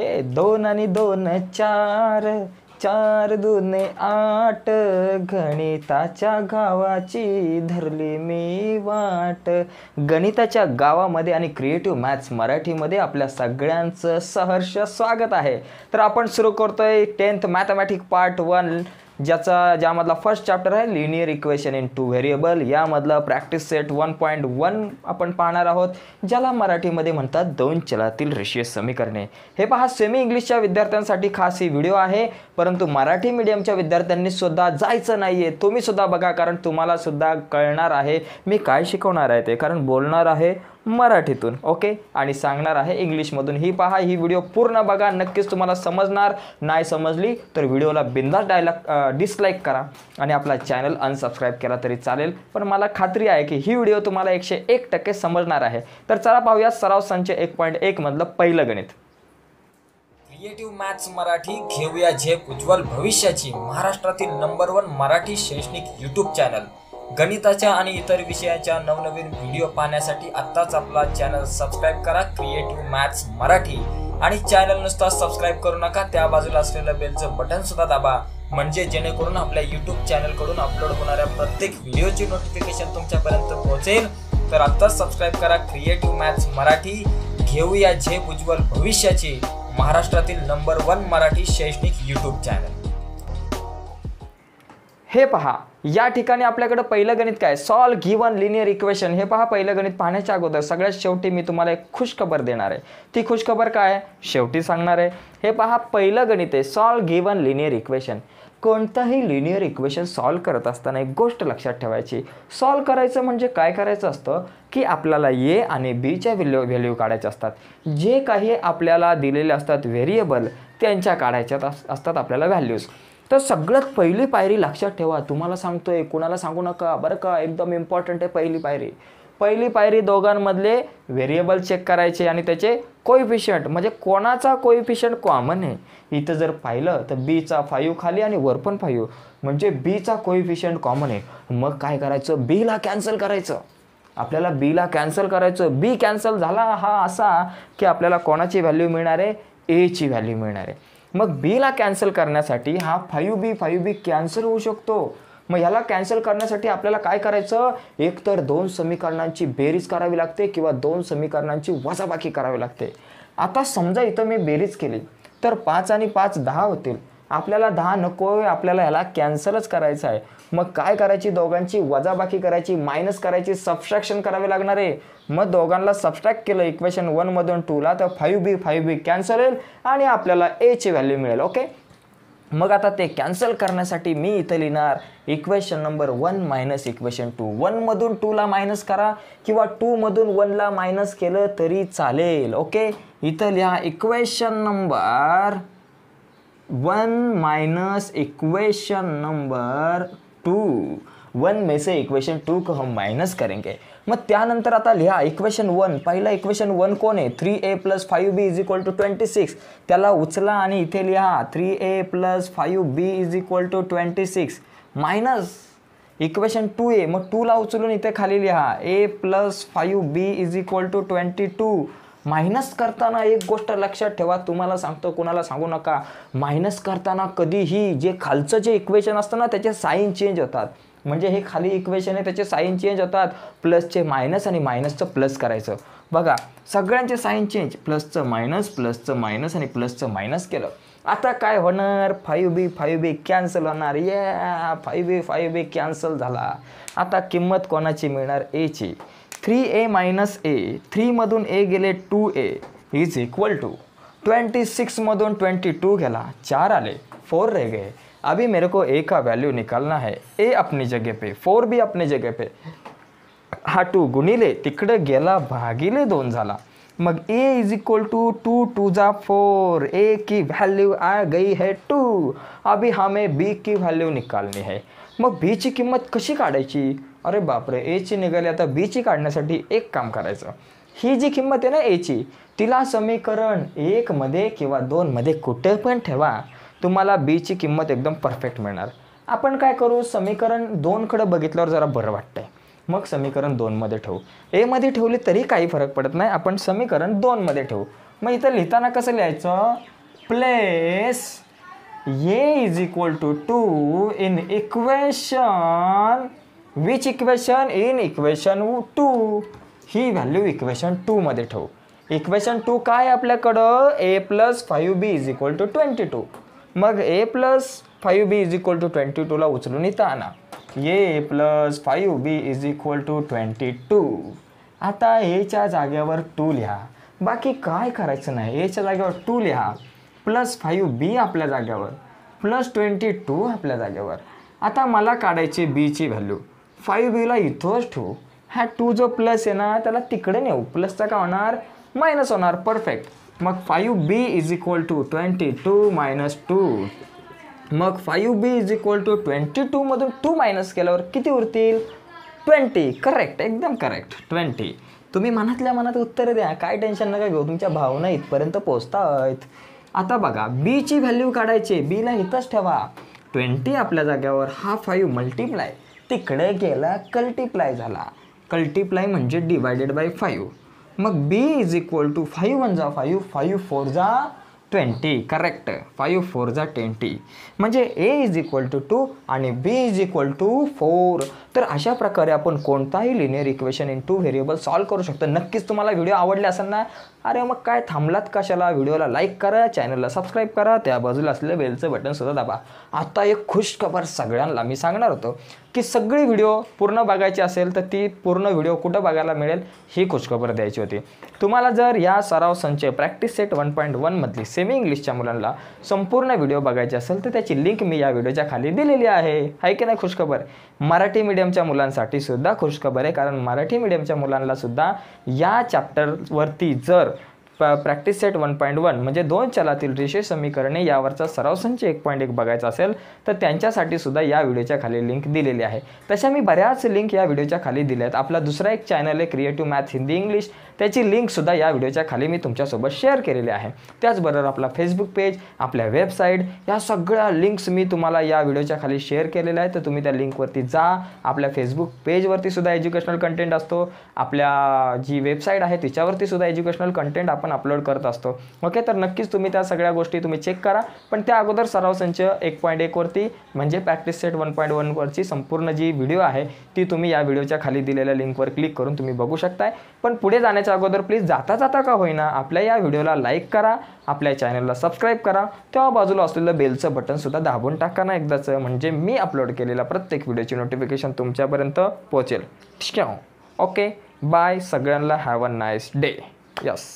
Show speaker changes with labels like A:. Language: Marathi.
A: ए दोन आणि दोन चार चार दोन आठ गणिताच्या गावाची धरली मी वाट गणिताच्या गावामध्ये आणि क्रिएटिव्ह मॅथ्स मराठीमध्ये आपल्या सगळ्यांचं सहर्ष स्वागत आहे तर आपण सुरू करतोय टेन्थ मॅथमॅटिक पार्ट वन ज्याचा ज्यामधला फर्स्ट चॅप्टर आहे linear equation in two variable यामधलं practice set one point one आपण पाहणार आहोत ज्याला मराठीमध्ये म्हणतात दोन चलातील रेषीय समीकरणे हे पहा सेमी इंग्लिशच्या विद्यार्थ्यांसाठी खास ही व्हिडिओ आहे परंतु मराठी मीडियमच्या विद्यार्थ्यांनी सुद्धा जायचं नाही आहे तुम्ही सुद्धा बघा कारण तुम्हाला सुद्धा कळणार आहे मी काय शिकवणार आहे ते कारण बोलणार आहे मराठीतून ओके आणि सांगणार आहे इंग्लिशमधून ही पहा ही व्हिडिओ पूर्ण बघा नक्कीच तुम्हाला समजणार नाही समजली तर व्हिडिओला बिंदास डायलॉग डिसलाईक करा आणि आपला चॅनल अनसबस्क्राईब केला तरी चालेल पण मला खात्री आहे की ही व्हिडिओ तुम्हाला एकशे एक टक्के समजणार आहे तर चला पाहूया सराव संच एक पॉईंट एकमधलं पहिलं गणित क्रिएटिव्ह मॅथ्स मराठी घेऊया जे उज्ज्वल भविष्याची महाराष्ट्रातील नंबर वन मराठी शैक्षणिक यूट्यूब चॅनल गणिताच्या आणि इतर विषयाच्या नवनवीन व्हिडिओ पाहण्यासाठी आत्ताच आपला चॅनल सबस्क्राईब करा क्रिएटिव्ह मॅथ्स मराठी आणि चॅनल नुसता सबस्क्राईब करू नका त्या बाजूला असलेलं बेलचं बटन सुद्धा दाबा म्हणजे जेणेकरून आपल्या यूट्यूब चॅनलकडून अपलोड होणाऱ्या प्रत्येक व्हिडिओची नोटिफिकेशन तुमच्यापर्यंत पोहोचेल तर आत्ताच सबस्क्राईब करा क्रिएटिव्ह मॅथ्स मराठी घेऊया झेप उज्ज्वल भविष्याची महाराष्ट्रातील नंबर वन मराठी शैक्षणिक यूट्यूब चॅनल हे पहा या ठिकाणी आपल्याकडं पहिलं गणित काय सॉल्व गिवन लिनियर इक्वेशन हे पहा पहिलं गणित पाहण्याच्या अगोदर सगळ्यात शेवटी मी तुम्हाला एक खुशखबर देणार आहे ती खुशखबर काय शेवटी सांगणार आहे हे पहा पहिलं गणित आहे सॉल्व गिवन लिनियर इक्वेशन कोणतंही लिनियर इक्वेशन सॉल्व करत असताना एक गोष्ट लक्षात ठेवायची सॉल्व करायचं म्हणजे काय करायचं असतं की आपल्याला ए आणि बीच्या व्हॅल्यू व्हॅल्यू काढायच्या असतात जे काही आपल्याला दिलेले असतात व्हेरिएबल त्यांच्या काढायच्या असतात आपल्याला व्हॅल्यूज तर सगळ्यात पहिली पायरी लक्षात ठेवा तुम्हाला सांगतोय कुणाला सांगू नका बरं का एकदम इम्पॉर्टंट आहे पहिली पायरी पहिली पायरी दोघांमधले व्हेरिएबल चेक करायचे आणि त्याचे कोइफिशियंट म्हणजे कोणाचा कोइफिशियंट कॉमन आहे इथं जर पाहिलं तर बीचा फायू खाली आणि वर पण फाईव्ह म्हणजे बीचा कोइफिशियंट कॉमन आहे मग काय करायचं बीला कॅन्सल करायचं आपल्याला बीला कॅन्सल करायचं बी कॅन्सल झाला हा असा की आपल्याला कोणाची व्हॅल्यू मिळणार आहे एची व्हॅल्यू मिळणार आहे मग बीला कॅन्सल करण्यासाठी हा five B five B cancel होऊ शकतो मग ह्याला कॅन्सल करण्यासाठी आपल्याला काय करायचं एकतर दोन समीकरणांची बेरीज करावी लागते किंवा दोन समीकरणांची वजाबाकी करावी लागते आता समजा इथं मी बेरीज केली तर पाच आणि पाच दहा होतील आपल्याला दहा नको आपल्याला ह्याला कॅन्सलच करायचं आहे मग काय करायची दोघांची वजाबाकी करायची मायनस करायची सबस्ट्रॅक्शन करावे लागणार आहे मग दोघांना सबस्ट्रॅक्ट केलं इक्वेशन वनमधून टूला तर five B five B cancel होईल आणि आपल्याला एची व्हॅल्यू मिळेल ओके मग आता ते कॅन्सल करण्यासाठी मी इथं लिहिणार equation number one minus equation two वनमधून टूला मायनस करा किंवा टूमधून वनला मायनस केलं तरी चालेल ओके इथं लिहा equation number one minus equation number two one में से इक्वेशन टू को हम माइनस करेंगे मग त्यानंतर आता लिहा इक्वेशन वन पहिला इक्वेशन वन कोण आहे three A plus five B is equal to twenty six त्याला उचला आणि इथे लिहा three A plus five B is equal to twenty six minus equation two ए मग टूला उचलून इथे खाली लिहा A plus five B is equal to twenty two minus करताना एक गोष्ट लक्षात ठेवा तुम्हाला सांगतो कुणाला सांगू नका मायनस करताना कधीही जे खालचं जे इक्वेशन असतं ना त्याचे साईन चेंज होतात म्हणजे हे खाली इक्वेशन आहे त्याचे साईन चेंज होतात प्लसचे मायनस आणि मायनसचं प्लस करायचं बघा सगळ्यांचे साईन चेंज प्लसचं मायनस प्लसचं मायनस आणि प्लसचं मायनस केलं आता काय होणार five B five B cancel होणार या five B five B cancel झाला आता किंमत कोणाची मिळणार एची three A minus A three मधुन ए गेले two A is equal to twenty six मधुन ट्वेंटी टू गेला चार आले फोर रह गए अभी मेरे को ए का वैल्यू निकालना है ए अपनी जगह पे फोर भी अपनी जगह पे हा टू गुणिले तिकडे गेला ले दोन जाला मग A is equal to two two two four A की वैल्यू आ गई है टू अभी हमें बी की वैल्यू निकालनी है मग बी बीची किमत कशी काढायची अरे बापरे एची निघाली आता बीची काढण्यासाठी एक काम करायचं ही जी किंमत आहे ना ए ची तिला समीकरण एकमध्ये किंवा दोनमध्ये कुठे पण ठेवा तुम्हाला बीची किंमत एकदम परफेक्ट मिळणार आपण काय करू समीकरण दोनकडं बघितल्यावर जरा बरं वाटतंय मग समीकरण दोनमध्ये ठेवू एमध्ये ठेवली तरी काही फरक पडत नाही आपण समीकरण दोनमध्ये ठेवू मग इथं लिहिताना कसं लिहायचं प्लेस ये is equal to two in equation which equation in equation two ही व्हॅल्यू इक्वेशन टूमध्ये ठेवू इक्वेशन टू काय आपल्याकडं A plus five B is equal to twenty two मग A plus five B is equal to twenty टूला उचलून इथं आणा A plus five B is equal to twenty two आता एच्या जागेवर टू लिहा बाकी काय करायचं नाही एच्या जागेवर टू लिहा प्लस फायू बी आपल्या जागेवर प्लस ट्वेंटी टू आपल्या जागेवर आता मला काढायची बीची व्हॅल्यू फाईव्ह बीला इथंच ठेवू हा टू जो प्लस आहे ना त्याला तिकडे नेऊ प्लसचा काय होणार मायनस होणार परफेक्ट मग five B is equal to twenty two minus two मग five B is equal to twenty टूमधून टू मायनस केल्यावर किती उरतील ट्वेंटी करेक्ट एकदम करेक्ट ट्वेंटी तुम्ही मनातल्या मनात उत्तर द्या काय टेन्शन नका घेऊ तुमच्या भावना इथपर्यंत पोचता आहेत आता बघा बीची व्हॅल्यू काढायची बीला इथंच ठेवा ट्वेंटी आपल्या जाग्यावर हा फाईव्ह मल्टिप्लाय तिकडे गेला कल्टिप्लाय झाला कल्टिप्लाय म्हणजे डिवायडेड बाय फाईव्ह मग B is equal to five one जा फाईव्ह फाईव्ह फोर जा ट्वेंटी करेक्ट फाईव्ह फोर जा ट्वेंटी म्हणजे A is equal to two आणि B is equal to four तर अशा प्रकारे आपण कोणताही linear equation in two variable solve करू शकतो नक्कीच तुम्हाला व्हिडिओ आवडले असेल ना अरे मग काय थांबलात कशाला व्हिडिओला लाईक करा चॅनलला सबस्क्राईब करा त्या बाजूला असलेलं बेलचं बटन सुद्धा दाबा आता एक खुश खबर सगळ्यांना मी सांगणार होतो की सगळी व्हिडिओ पूर्ण बघायची असेल तर ती पूर्ण व्हिडिओ कुठं बघायला मिळेल ही खुशखबर द्यायची होती तुम्हाला जर या सराव संचय प्रॅक्टिस सेट वन पॉईंट वनमधली सेमी इंग्लिशच्या मुलांना संपूर्ण व्हिडिओ बघायची असेल तर त्याची लिंक मी या व्हिडिओच्या खाली दिलेली आहे आहे की नाही खुशखबर मराठी मीडियमच्या मुलांसाठी सुद्धा खुशखबर आहे कारण मराठी मीडियमच्या मुलांना सुद्धा या चॅप्टरवरती जर practice set one point one म्हणजे दोन चलातील रेषीय समीकरणे यावरचा सराव एक पॉईंट एक बघायचा असेल तर त्यांच्यासाठी सुद्धा या व्हिडिओच्या खाली लिंक दिलेली आहे तशा मी बऱ्याच लिंक या व्हिडिओच्या खाली दिल्या आहेत आपला दुसरा एक चॅनल आहे क्रिएटिव्ह मॅथ हिंदी इंग्लिश त्याची लिंकसुद्धा या व्हिडिओच्या खाली मी तुमच्यासोबत शेअर केलेली आहे त्याचबरोबर आपला फेसबुक पेज आपल्या वेबसाईट या सगळ्या लिंक्स मी तुम्हाला या व्हिडिओच्या खाली शेअर केलेल्या आहेत तर तुम्ही त्या लिंकवरती जा आपल्या फेसबुक पेजवरतीसुद्धा एज्युकेशनल कंटेंट असतो आपल्या जी वेबसाईट आहे तिच्यावरती सुद्धा एज्युकेशनल कंटेंट आपण आपण अपलोड करत असतो ओके तर नक्कीच तुम्ही त्या सगळ्या गोष्टी तुम्ही चेक करा पण त्या अगोदर सराव संच एक पॉईंट एकवरती म्हणजे प्रॅक्टिस सेट वन पॉईंट वनवरची संपूर्ण जी व्हिडिओ आहे ती तुम्ही या व्हिडिओच्या खाली दिलेल्या लिंकवर क्लिक करून तुम्ही बघू शकताय पण पुढे जाण्याच्या अगोदर प्लीज जाता जाता का होईना आपल्या या व्हिडिओला लाईक करा आपल्या चॅनलला सबस्क्राईब करा तेव्हा बाजूला असलेलं बेलचं बटन सुद्धा दाबून टाका ना एकदाचं म्हणजे मी अपलोड केलेला प्रत्येक व्हिडिओची नोटिफिकेशन तुमच्यापर्यंत पोहोचेल ठीक आहे ओके बाय सगळ्यांना have a nice day yes